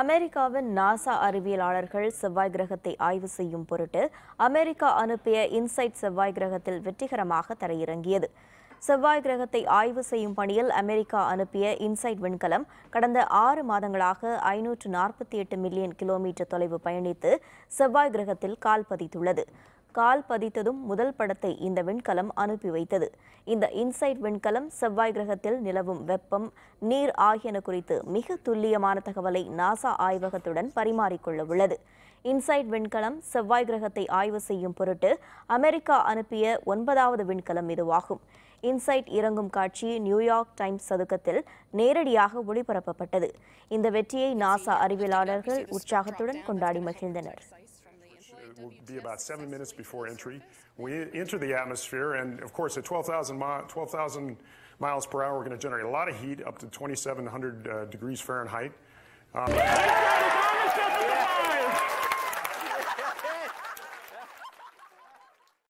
அமெரிக்காவின் நாசா அறிவியலாளர்கள் செவ்வாய் கிரகத்தை ஆய்வு செய்யும் பொருட்டு அமெரிக்கா அனுப்பிய இன்சைட் செவ்வாய் கிரகத்தில் வெற்றிகரமாக தரையிறங்கியது செவ்வாய் கிரகத்தை ஆய்வு செய்யும் பணியில் அமெரிக்கா அனுப்பிய இன்சைட் விண்கலம் கடந்த ஆறு மாதங்களாக ஐநூற்று நாற்பத்தி எட்டு மில்லியன் கிலோமீட்டர் தொலைவு பயணித்து செவ்வாய் கிரகத்தில் கால் பதித்துள்ளது கால் பதித்ததும் முதல் படத்தை இந்த விண்கலம் அனுப்பி வைத்தது இந்த இன்சைட் விண்கலம் செவ்வாய் கிரகத்தில் நிலவும் வெப்பம் நீர் ஆகியன குறித்து மிக துல்லியமான தகவலை நாசா ஆய்வகத்துடன் பரிமாறிக்கொள்ள உள்ளது இன்சைட் விண்கலம் செவ்வாய் கிரகத்தை ஆய்வு செய்யும் பொருட்டு அமெரிக்கா அனுப்பிய ஒன்பதாவது விண்கலம் இதுவாகும் இன்சைட் இறங்கும் காட்சி நியூயார்க் டைம்ஸ் சதுக்கத்தில் நேரடியாக ஒளிபரப்பப்பட்டது இந்த வெற்றியை நாசா அறிவியலாளர்கள் உற்சாகத்துடன் கொண்டாடி மகிழ்ந்தனர் it will be about seven minutes before entry. We enter the atmosphere, and of course, at 12,000 mi 12, miles per hour, we're going to generate a lot of heat, up to 2,700 uh, degrees Fahrenheit. Um,